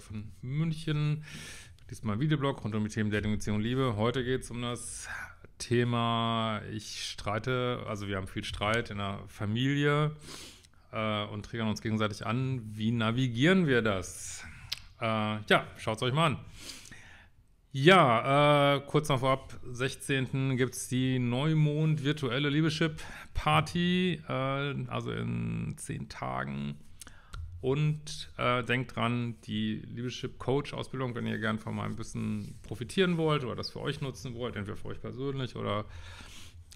von München. Diesmal Videoblog rund um die Themen Dating, Beziehung, Liebe. Heute geht es um das Thema, ich streite, also wir haben viel Streit in der Familie äh, und triggern uns gegenseitig an. Wie navigieren wir das? Äh, ja, schaut es euch mal an. Ja, äh, kurz noch vorab, 16. gibt es die Neumond virtuelle Liebeschip Party, äh, also in 10 Tagen. Und äh, denkt dran, die Leadership Coach Ausbildung, wenn ihr gern von meinem Wissen profitieren wollt oder das für euch nutzen wollt, entweder für euch persönlich oder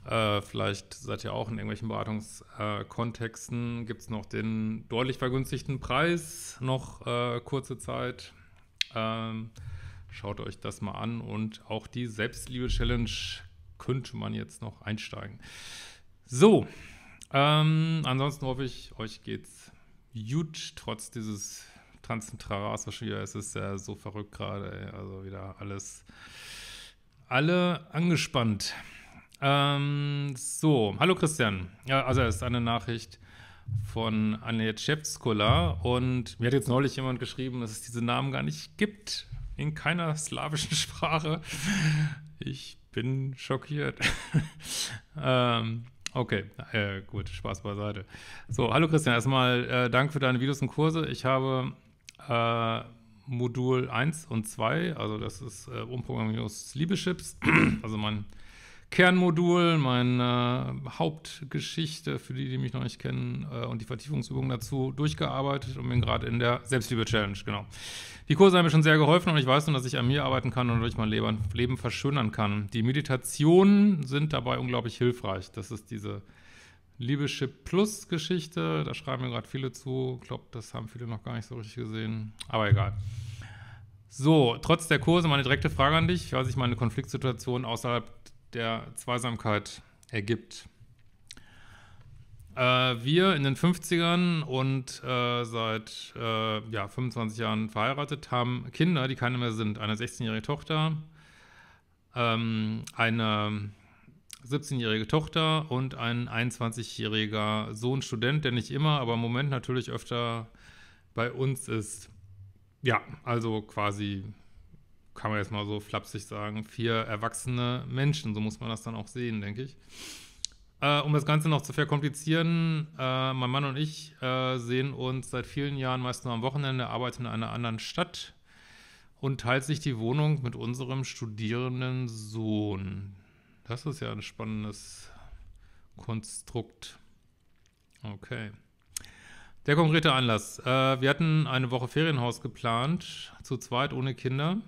äh, vielleicht seid ihr auch in irgendwelchen Beratungskontexten, äh, gibt es noch den deutlich vergünstigten Preis, noch äh, kurze Zeit. Ähm, schaut euch das mal an und auch die Selbstliebe Challenge könnte man jetzt noch einsteigen. So, ähm, ansonsten hoffe ich, euch geht's huge, trotz dieses tanzen Traras, was schon wieder ist, ist ja so verrückt gerade. Also wieder alles, alle angespannt. Ähm, so, hallo Christian. Ja, also es ist eine Nachricht von Anne Czepskola und mir hat jetzt neulich jemand geschrieben, dass es diese Namen gar nicht gibt. In keiner slawischen Sprache. Ich bin schockiert. ähm, Okay, äh, gut, Spaß beiseite. So, hallo Christian, erstmal äh, danke für deine Videos und Kurse. Ich habe äh, Modul 1 und 2, also das ist äh, Umprogrammierung Liebeschips, also mein Kernmodul, meine äh, Hauptgeschichte, für die, die mich noch nicht kennen, äh, und die Vertiefungsübungen dazu durchgearbeitet und bin gerade in der Selbstliebe-Challenge, genau. Die Kurse haben mir schon sehr geholfen und ich weiß nun, dass ich an mir arbeiten kann und durch mein Leben, Leben verschönern kann. Die Meditationen sind dabei unglaublich hilfreich. Das ist diese Liebeschip Plus Geschichte. Da schreiben mir gerade viele zu. Ich glaube, das haben viele noch gar nicht so richtig gesehen. Aber egal. So, trotz der Kurse meine direkte Frage an dich, weil sich meine Konfliktsituation außerhalb der Zweisamkeit ergibt. Äh, wir in den 50ern und äh, seit äh, ja, 25 Jahren verheiratet haben Kinder, die keine mehr sind. Eine 16-jährige Tochter, ähm, eine 17-jährige Tochter und ein 21-jähriger Sohn, Student, der nicht immer, aber im Moment natürlich öfter bei uns ist. Ja, also quasi kann man jetzt mal so flapsig sagen, vier erwachsene Menschen. So muss man das dann auch sehen, denke ich. Äh, um das Ganze noch zu verkomplizieren, äh, mein Mann und ich äh, sehen uns seit vielen Jahren meist nur am Wochenende, arbeiten in einer anderen Stadt und teilt sich die Wohnung mit unserem studierenden Sohn. Das ist ja ein spannendes Konstrukt. Okay. Der konkrete Anlass. Äh, wir hatten eine Woche Ferienhaus geplant, zu zweit ohne Kinder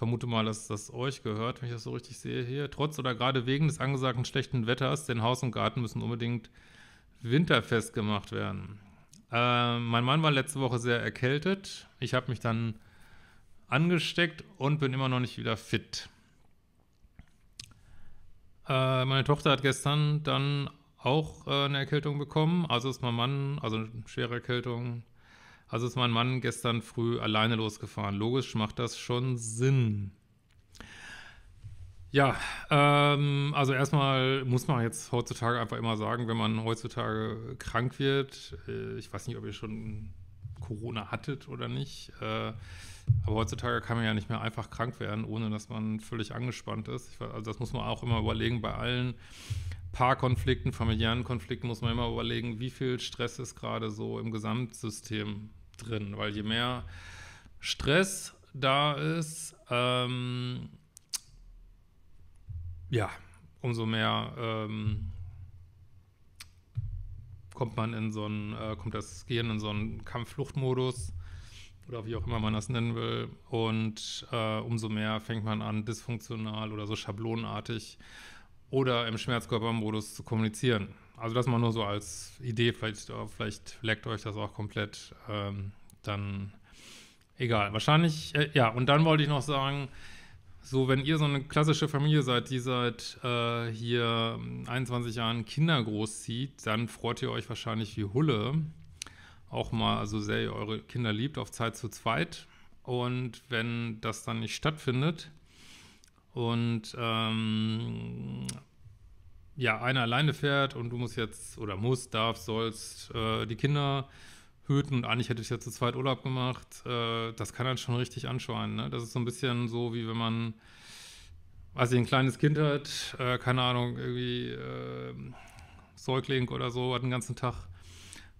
vermute mal, dass das euch gehört, wenn ich das so richtig sehe hier. Trotz oder gerade wegen des angesagten schlechten Wetters, denn Haus und Garten müssen unbedingt winterfest gemacht werden. Äh, mein Mann war letzte Woche sehr erkältet. Ich habe mich dann angesteckt und bin immer noch nicht wieder fit. Äh, meine Tochter hat gestern dann auch äh, eine Erkältung bekommen. Also ist mein Mann, also eine schwere Erkältung, also ist mein Mann gestern früh alleine losgefahren. Logisch macht das schon Sinn. Ja, ähm, also erstmal muss man jetzt heutzutage einfach immer sagen, wenn man heutzutage krank wird, äh, ich weiß nicht, ob ihr schon Corona hattet oder nicht, äh, aber heutzutage kann man ja nicht mehr einfach krank werden, ohne dass man völlig angespannt ist. Ich, also das muss man auch immer überlegen bei allen Paarkonflikten, familiären Konflikten muss man immer überlegen, wie viel Stress ist gerade so im Gesamtsystem drin, weil je mehr Stress da ist, ähm, ja, umso mehr ähm, kommt man in so ein, äh, kommt das Gehirn in so einen Kampffluchtmodus oder wie auch immer man das nennen will. Und äh, umso mehr fängt man an, dysfunktional oder so schablonenartig oder im Schmerzkörpermodus zu kommunizieren. Also das mal nur so als Idee, vielleicht, äh, vielleicht leckt euch das auch komplett. Ähm, dann egal. Wahrscheinlich, äh, ja, und dann wollte ich noch sagen, so wenn ihr so eine klassische Familie seid, die seit äh, hier 21 ähm, Jahren Kinder großzieht, dann freut ihr euch wahrscheinlich wie Hulle auch mal, also sehr ihr eure Kinder liebt, auf Zeit zu zweit. Und wenn das dann nicht stattfindet und ähm, ja einer alleine fährt und du musst jetzt oder musst, darfst, sollst äh, die Kinder hüten und eigentlich hätte ich ja zu zweit Urlaub gemacht, äh, das kann dann schon richtig anschweinen. Ne? Das ist so ein bisschen so, wie wenn man, als ich ein kleines Kind hat, äh, keine Ahnung, irgendwie äh, Säugling oder so, hat den ganzen Tag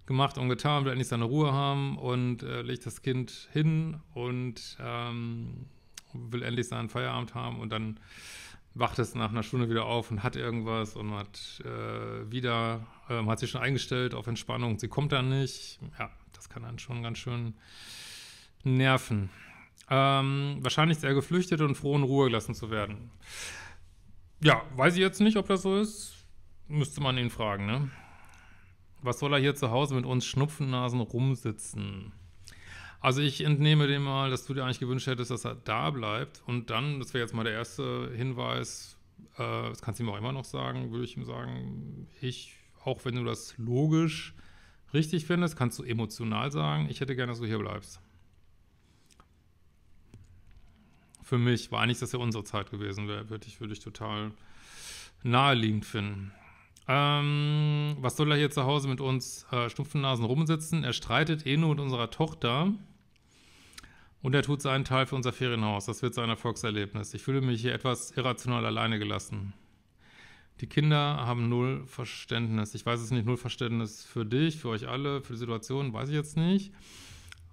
gemacht und getan, will endlich seine Ruhe haben und äh, legt das Kind hin und ähm, will endlich seinen Feierabend haben und dann wacht es nach einer Stunde wieder auf und hat irgendwas und hat äh, wieder, äh, hat sich schon eingestellt auf Entspannung, sie kommt dann nicht. Ja, das kann dann schon ganz schön nerven. Ähm, wahrscheinlich sehr geflüchtet und froh in Ruhe gelassen zu werden. Ja, weiß ich jetzt nicht, ob das so ist. Müsste man ihn fragen, ne? Was soll er hier zu Hause mit uns Schnupfennasen rumsitzen? Also ich entnehme dem mal, dass du dir eigentlich gewünscht hättest, dass er da bleibt. Und dann, das wäre jetzt mal der erste Hinweis, äh, das kannst du ihm auch immer noch sagen, würde ich ihm sagen, ich, auch wenn du das logisch richtig findest, kannst du emotional sagen, ich hätte gerne, dass du hier bleibst. Für mich war eigentlich, dass ja unsere Zeit gewesen wäre, würde ich, würde ich total naheliegend finden. Ähm, was soll er hier zu Hause mit uns äh, Stumpfennasen rumsitzen? Er streitet eh nur mit unserer Tochter. Und er tut seinen Teil für unser Ferienhaus. Das wird sein Erfolgserlebnis. Ich fühle mich hier etwas irrational alleine gelassen. Die Kinder haben null Verständnis. Ich weiß es nicht, null Verständnis für dich, für euch alle, für die Situation, weiß ich jetzt nicht.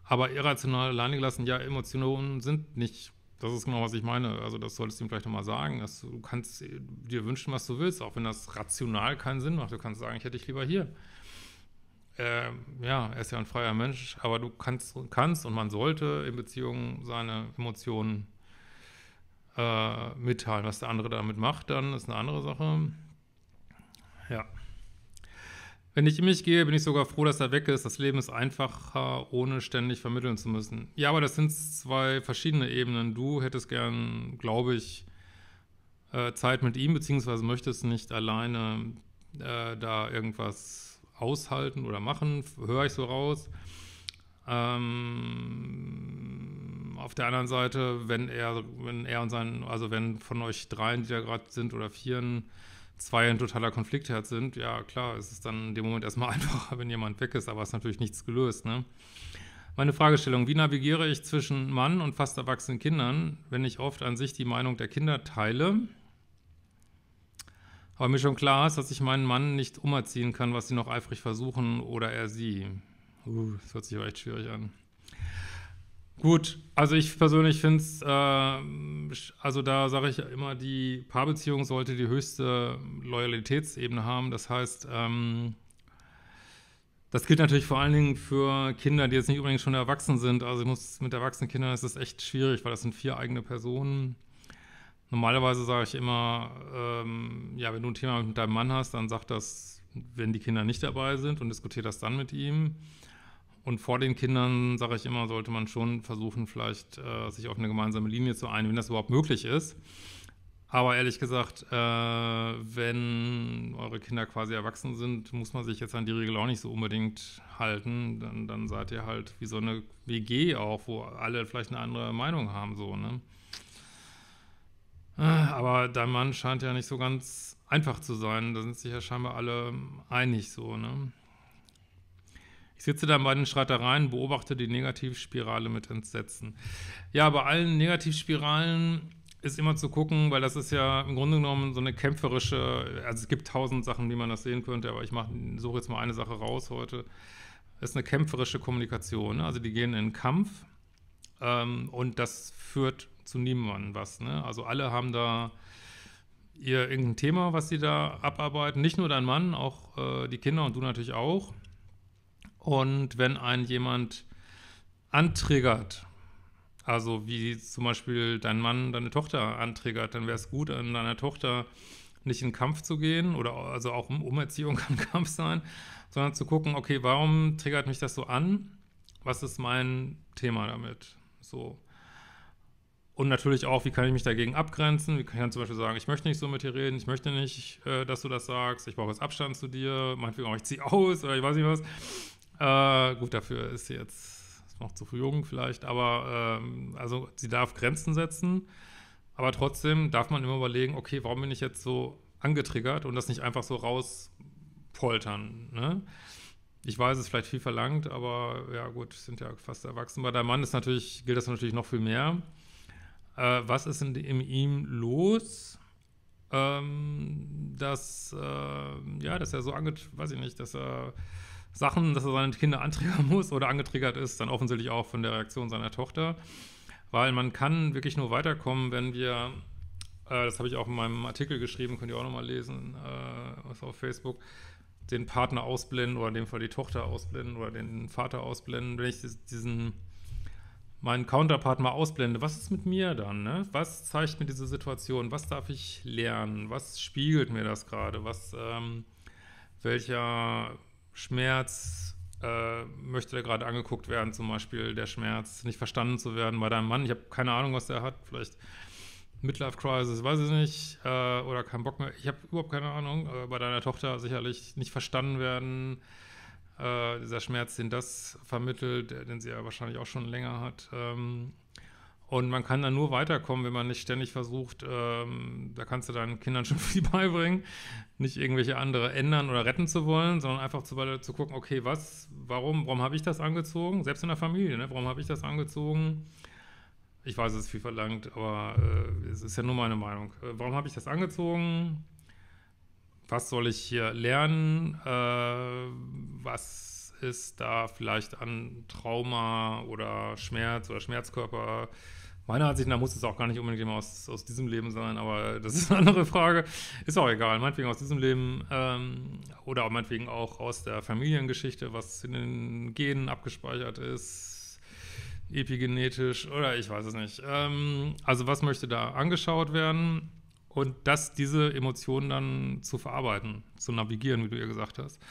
Aber irrational alleine gelassen, ja, Emotionen sind nicht, das ist genau, was ich meine. Also das solltest du ihm vielleicht nochmal sagen. Dass du kannst dir wünschen, was du willst, auch wenn das rational keinen Sinn macht. Du kannst sagen, ich hätte dich lieber hier äh, ja, er ist ja ein freier Mensch, aber du kannst, kannst und man sollte in Beziehungen seine Emotionen äh, mitteilen. Was der andere damit macht, dann ist eine andere Sache. Ja. Wenn ich in mich gehe, bin ich sogar froh, dass er weg ist. Das Leben ist einfacher, ohne ständig vermitteln zu müssen. Ja, aber das sind zwei verschiedene Ebenen. Du hättest gern, glaube ich, äh, Zeit mit ihm, beziehungsweise möchtest nicht alleine äh, da irgendwas aushalten oder machen, höre ich so raus. Ähm, auf der anderen Seite, wenn er, wenn er und sein, also wenn von euch dreien, die da gerade sind, oder vieren, zwei ein totaler Konfliktherd sind, ja klar, es ist dann in dem Moment erstmal einfacher, wenn jemand weg ist, aber es ist natürlich nichts gelöst, ne? Meine Fragestellung, wie navigiere ich zwischen Mann und fast erwachsenen Kindern, wenn ich oft an sich die Meinung der Kinder teile, aber mir schon klar ist, dass ich meinen Mann nicht umerziehen kann, was sie noch eifrig versuchen oder er sie. Uh, das hört sich aber echt schwierig an. Gut, also ich persönlich finde es, äh, also da sage ich immer, die Paarbeziehung sollte die höchste Loyalitätsebene haben. Das heißt, ähm, das gilt natürlich vor allen Dingen für Kinder, die jetzt nicht unbedingt schon erwachsen sind. Also ich muss mit erwachsenen Kindern ist das echt schwierig, weil das sind vier eigene Personen. Normalerweise sage ich immer, ähm, ja, wenn du ein Thema mit deinem Mann hast, dann sag das, wenn die Kinder nicht dabei sind und diskutiere das dann mit ihm. Und vor den Kindern, sage ich immer, sollte man schon versuchen, vielleicht äh, sich auf eine gemeinsame Linie zu einigen, wenn das überhaupt möglich ist. Aber ehrlich gesagt, äh, wenn eure Kinder quasi erwachsen sind, muss man sich jetzt an die Regel auch nicht so unbedingt halten. Dann, dann seid ihr halt wie so eine WG auch, wo alle vielleicht eine andere Meinung haben, so, ne? Aber dein Mann scheint ja nicht so ganz einfach zu sein. Da sind sich ja scheinbar alle ähm, einig so, ne? Ich sitze dann bei den Streitereien, beobachte die Negativspirale mit Entsetzen. Ja, bei allen Negativspiralen ist immer zu gucken, weil das ist ja im Grunde genommen so eine kämpferische, also es gibt tausend Sachen, wie man das sehen könnte, aber ich suche jetzt mal eine Sache raus heute. Das ist eine kämpferische Kommunikation. Ne? Also die gehen in den Kampf ähm, und das führt zu niemandem was. Ne? Also alle haben da ihr irgendein Thema, was sie da abarbeiten. Nicht nur dein Mann, auch äh, die Kinder und du natürlich auch. Und wenn einen jemand antriggert, also wie zum Beispiel dein Mann deine Tochter antriggert, dann wäre es gut, an deiner Tochter nicht in Kampf zu gehen oder also auch um Umerziehung kann Kampf sein, sondern zu gucken, okay, warum triggert mich das so an? Was ist mein Thema damit? So. Und natürlich auch, wie kann ich mich dagegen abgrenzen? Wie kann ich dann zum Beispiel sagen, ich möchte nicht so mit dir reden, ich möchte nicht, äh, dass du das sagst, ich brauche jetzt Abstand zu dir, meinetwegen auch, ich ziehe aus oder ich weiß nicht was. Äh, gut, dafür ist sie jetzt ist noch zu früh jung vielleicht, aber ähm, also sie darf Grenzen setzen, aber trotzdem darf man immer überlegen, okay, warum bin ich jetzt so angetriggert und das nicht einfach so rauspoltern, ne? Ich weiß, es ist vielleicht viel verlangt, aber ja gut, sind ja fast erwachsen. Bei deinem Mann ist natürlich, gilt das natürlich noch viel mehr. Äh, was ist in, in ihm los, ähm, dass, äh, ja, dass er so anget, weiß ich nicht, dass er Sachen, dass er seine Kinder antriggern muss oder angetriggert ist, dann offensichtlich auch von der Reaktion seiner Tochter. Weil man kann wirklich nur weiterkommen, wenn wir, äh, das habe ich auch in meinem Artikel geschrieben, könnt ihr auch nochmal lesen, äh, auf Facebook, den Partner ausblenden oder in dem Fall die Tochter ausblenden oder den Vater ausblenden, wenn ich diesen meinen Counterpart mal ausblende, was ist mit mir dann? Ne? Was zeigt mir diese Situation? Was darf ich lernen? Was spiegelt mir das gerade? Was, ähm, welcher Schmerz äh, möchte da gerade angeguckt werden? Zum Beispiel der Schmerz, nicht verstanden zu werden bei deinem Mann. Ich habe keine Ahnung, was der hat. Vielleicht Midlife Crisis, weiß ich nicht, äh, oder keinen Bock mehr. Ich habe überhaupt keine Ahnung. Äh, bei deiner Tochter sicherlich nicht verstanden werden. Äh, dieser Schmerz, den das vermittelt, den sie ja wahrscheinlich auch schon länger hat. Ähm, und man kann dann nur weiterkommen, wenn man nicht ständig versucht, ähm, da kannst du deinen Kindern schon viel beibringen, nicht irgendwelche andere ändern oder retten zu wollen, sondern einfach zu, zu gucken, okay, was, warum, warum habe ich das angezogen? Selbst in der Familie, ne? warum habe ich das angezogen? ich weiß, es ist viel verlangt, aber äh, es ist ja nur meine Meinung. Äh, warum habe ich das angezogen? Was soll ich hier lernen? Äh, was ist da vielleicht an Trauma oder Schmerz oder Schmerzkörper? Meiner Ansicht nach muss es auch gar nicht unbedingt aus, aus diesem Leben sein, aber das ist eine andere Frage. Ist auch egal, meinetwegen aus diesem Leben ähm, oder meinetwegen auch aus der Familiengeschichte, was in den Genen abgespeichert ist, epigenetisch oder ich weiß es nicht. Ähm, also was möchte da angeschaut werden und das, diese Emotionen dann zu verarbeiten, zu navigieren, wie du ihr gesagt hast.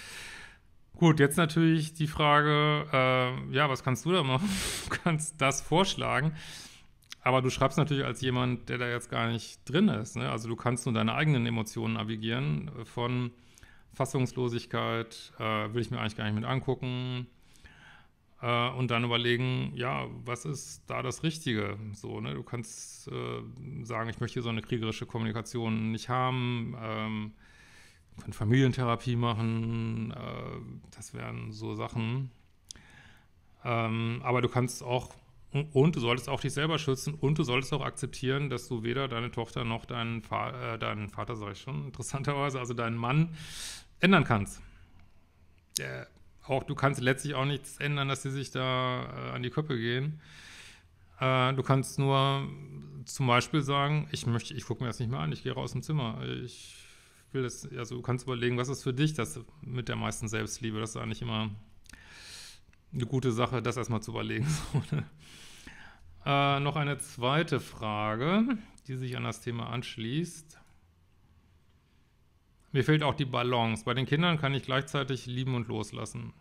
Gut, jetzt natürlich die Frage, äh, ja, was kannst du da machen? Du kannst das vorschlagen. Aber du schreibst natürlich als jemand, der da jetzt gar nicht drin ist. Ne? Also du kannst nur deine eigenen Emotionen navigieren äh, von Fassungslosigkeit, äh, will ich mir eigentlich gar nicht mit angucken, äh, und dann überlegen, ja, was ist da das Richtige? So, ne? Du kannst äh, sagen, ich möchte so eine kriegerische Kommunikation nicht haben. Ähm, können Familientherapie machen, äh, das wären so Sachen. Ähm, aber du kannst auch und du solltest auch dich selber schützen und du solltest auch akzeptieren, dass du weder deine Tochter noch deinen, Va äh, deinen Vater, sag ich schon, interessanterweise, also deinen Mann ändern kannst. Der auch du kannst letztlich auch nichts ändern, dass sie sich da äh, an die Köpfe gehen. Äh, du kannst nur zum Beispiel sagen, ich möchte, ich gucke mir das nicht mehr an, ich gehe raus im Zimmer. Ich will das, also du kannst überlegen, was ist für dich das mit der meisten Selbstliebe? Das ist eigentlich immer eine gute Sache, das erstmal zu überlegen. So, ne? äh, noch eine zweite Frage, die sich an das Thema anschließt. Mir fehlt auch die Balance. Bei den Kindern kann ich gleichzeitig lieben und loslassen.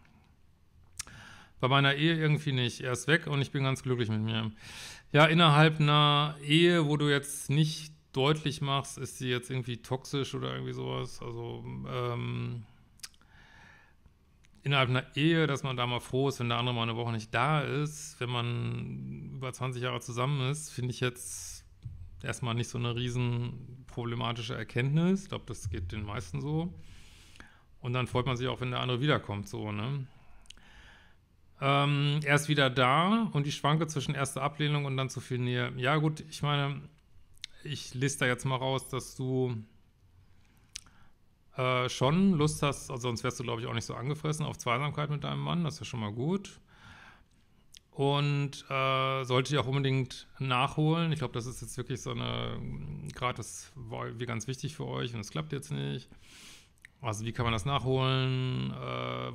Bei meiner Ehe irgendwie nicht. Er ist weg und ich bin ganz glücklich mit mir. Ja, innerhalb einer Ehe, wo du jetzt nicht deutlich machst, ist sie jetzt irgendwie toxisch oder irgendwie sowas. Also ähm, innerhalb einer Ehe, dass man da mal froh ist, wenn der andere mal eine Woche nicht da ist, wenn man über 20 Jahre zusammen ist, finde ich jetzt erstmal nicht so eine riesen problematische Erkenntnis. Ich glaube, das geht den meisten so. Und dann freut man sich auch, wenn der andere wiederkommt, so, ne? Ähm, er ist wieder da und die Schwanke zwischen erster Ablehnung und dann zu viel Nähe. Ja, gut, ich meine, ich lese da jetzt mal raus, dass du äh, schon Lust hast, also sonst wärst du, glaube ich, auch nicht so angefressen auf Zweisamkeit mit deinem Mann. Das ist ja schon mal gut und äh, sollte ich auch unbedingt nachholen. Ich glaube, das ist jetzt wirklich so eine, gerade das war wie ganz wichtig für euch und es klappt jetzt nicht. Also wie kann man das nachholen? Äh,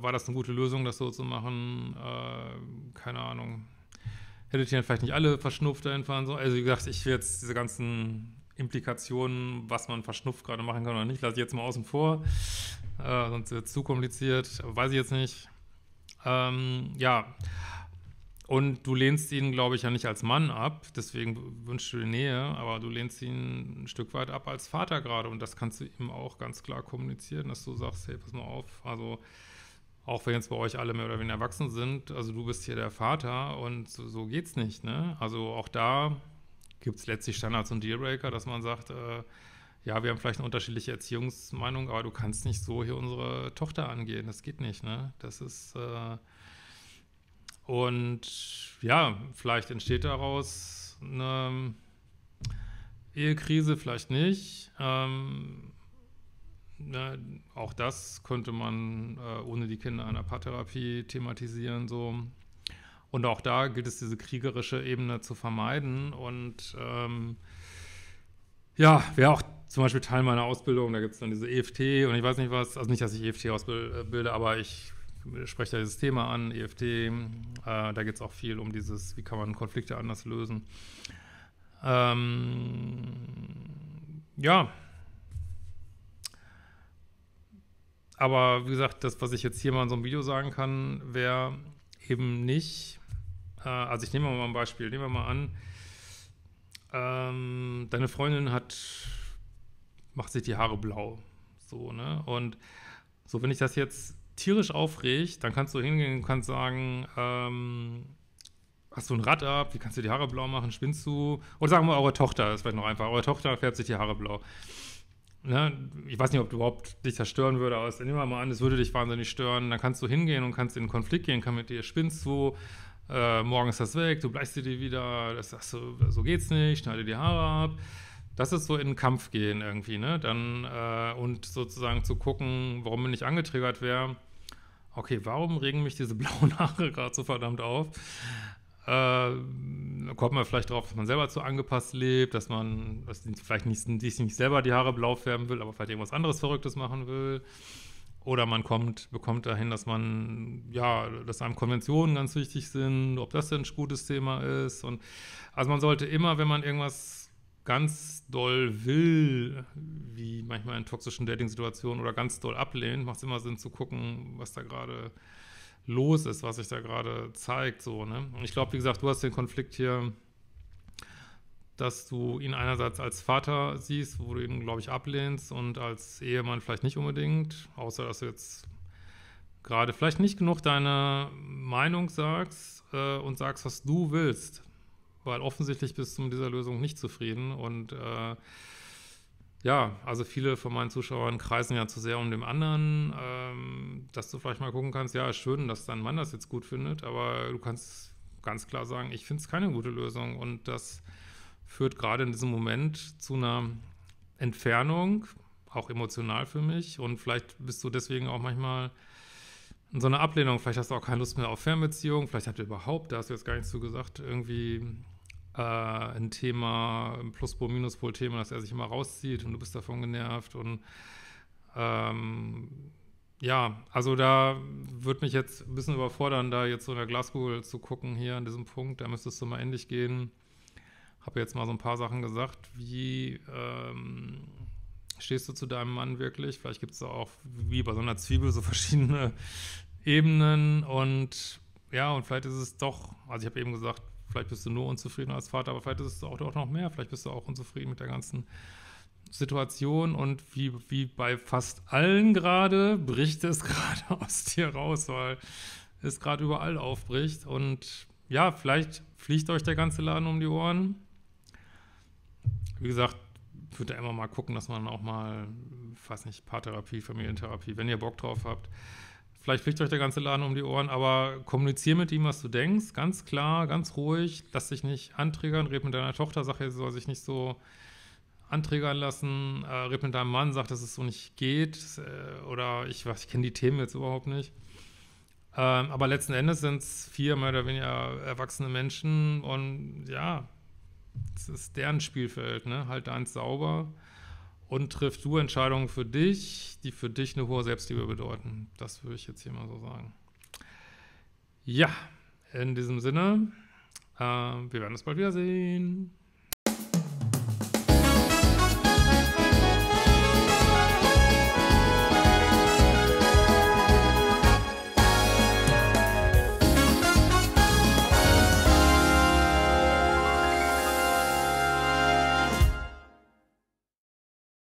war das eine gute Lösung, das so zu machen? Äh, keine Ahnung. Hättet ihr dann vielleicht nicht alle verschnupft einfach so? Also wie gesagt, ich will jetzt diese ganzen Implikationen, was man verschnupft gerade machen kann oder nicht, lasse ich jetzt mal außen vor. Äh, sonst wird es zu kompliziert. Weiß ich jetzt nicht. Ähm, ja. Und du lehnst ihn, glaube ich, ja nicht als Mann ab, deswegen wünschst du die Nähe, aber du lehnst ihn ein Stück weit ab als Vater gerade und das kannst du ihm auch ganz klar kommunizieren, dass du sagst, hey, pass mal auf, also auch wenn jetzt bei euch alle mehr oder weniger erwachsen sind, also du bist hier der Vater und so, so geht's nicht, ne? Also auch da gibt es letztlich Standards und Dealbreaker, dass man sagt, äh, ja, wir haben vielleicht eine unterschiedliche Erziehungsmeinung, aber du kannst nicht so hier unsere Tochter angehen. Das geht nicht, ne? Das ist, äh, und ja, vielleicht entsteht daraus eine Ehekrise, vielleicht nicht. Ähm, na, auch das könnte man äh, ohne die Kinder einer Paartherapie thematisieren. So. Und auch da gilt es, diese kriegerische Ebene zu vermeiden. Und ähm, ja, wäre auch zum Beispiel Teil meiner Ausbildung. Da gibt es dann diese EFT und ich weiß nicht was. Also nicht, dass ich EFT ausbilde, aber ich sprecht ja dieses Thema an, EFT, äh, da geht es auch viel um dieses, wie kann man Konflikte anders lösen. Ähm, ja. Aber wie gesagt, das, was ich jetzt hier mal in so einem Video sagen kann, wäre eben nicht, äh, also ich nehme mal ein Beispiel, nehmen wir mal an, ähm, deine Freundin hat, macht sich die Haare blau. So, ne? Und so, wenn ich das jetzt tierisch aufregt, dann kannst du hingehen und kannst sagen, ähm, hast du ein Rad ab, wie kannst du die Haare blau machen, spinnst du? Oder sagen wir eure Tochter, ist vielleicht noch einfach, eure Tochter färbt sich die Haare blau. Ne? Ich weiß nicht, ob du überhaupt dich das stören würde, aber nehmen wir mal an, es würde dich wahnsinnig stören, dann kannst du hingehen und kannst in den Konflikt gehen, kann mit dir, spinnst du, äh, morgen ist das weg, du bleichst dir die wieder, das sagst du, so geht's nicht, schneide die Haare ab. Das ist so in den Kampf gehen irgendwie, ne? Dann, äh, und sozusagen zu gucken, warum bin ich angetriggert wäre okay, warum regen mich diese blauen Haare gerade so verdammt auf? Äh, kommt man vielleicht darauf, dass man selber zu angepasst lebt, dass man dass vielleicht nicht, nicht selber die Haare blau färben will, aber vielleicht irgendwas anderes Verrücktes machen will. Oder man kommt, bekommt dahin, dass man, ja, dass einem Konventionen ganz wichtig sind, ob das denn ein gutes Thema ist. Und also man sollte immer, wenn man irgendwas ganz doll will, wie manchmal in toxischen Dating-Situationen, oder ganz doll ablehnt, macht es immer Sinn zu gucken, was da gerade los ist, was sich da gerade zeigt. So, ne? ich glaube, wie gesagt, du hast den Konflikt hier, dass du ihn einerseits als Vater siehst, wo du ihn, glaube ich, ablehnst, und als Ehemann vielleicht nicht unbedingt, außer dass du jetzt gerade vielleicht nicht genug deine Meinung sagst äh, und sagst, was du willst weil offensichtlich bist du mit dieser Lösung nicht zufrieden. Und äh, ja, also viele von meinen Zuschauern kreisen ja zu sehr um dem anderen, ähm, dass du vielleicht mal gucken kannst, ja, ist schön, dass dein Mann das jetzt gut findet, aber du kannst ganz klar sagen, ich finde es keine gute Lösung. Und das führt gerade in diesem Moment zu einer Entfernung, auch emotional für mich. Und vielleicht bist du deswegen auch manchmal in so einer Ablehnung. Vielleicht hast du auch keine Lust mehr auf Fernbeziehungen. Vielleicht habt ihr überhaupt, da hast du jetzt gar nichts zu gesagt, irgendwie äh, ein Thema, ein Pluspol, Minuspol-Thema, dass er sich immer rauszieht und du bist davon genervt und ähm, ja, also da würde mich jetzt ein bisschen überfordern, da jetzt so in der Glaskugel zu gucken hier an diesem Punkt. Da müsstest du mal endlich gehen. Habe jetzt mal so ein paar Sachen gesagt. Wie ähm, stehst du zu deinem Mann wirklich? Vielleicht gibt es auch wie bei so einer Zwiebel so verschiedene Ebenen und ja, und vielleicht ist es doch, also ich habe eben gesagt, Vielleicht bist du nur unzufrieden als Vater, aber vielleicht ist es auch, auch noch mehr. Vielleicht bist du auch unzufrieden mit der ganzen Situation und wie, wie bei fast allen gerade bricht es gerade aus dir raus, weil es gerade überall aufbricht. Und ja, vielleicht fliegt euch der ganze Laden um die Ohren. Wie gesagt, ich würde immer mal gucken, dass man auch mal, ich weiß nicht, Paartherapie, Familientherapie, wenn ihr Bock drauf habt, Vielleicht fliegt euch der ganze Laden um die Ohren, aber kommunizier mit ihm, was du denkst. Ganz klar, ganz ruhig. Lass dich nicht anträgern. Red mit deiner Tochter, sag, er soll sich nicht so anträgern lassen. Äh, red mit deinem Mann, sag, dass es so nicht geht. Äh, oder ich weiß, ich kenne die Themen jetzt überhaupt nicht. Ähm, aber letzten Endes sind es vier mehr oder weniger erwachsene Menschen und ja, es ist deren Spielfeld, ne? Halt eins sauber und triffst du Entscheidungen für dich, die für dich eine hohe Selbstliebe bedeuten. Das würde ich jetzt hier mal so sagen. Ja, in diesem Sinne, äh, wir werden uns bald wiedersehen.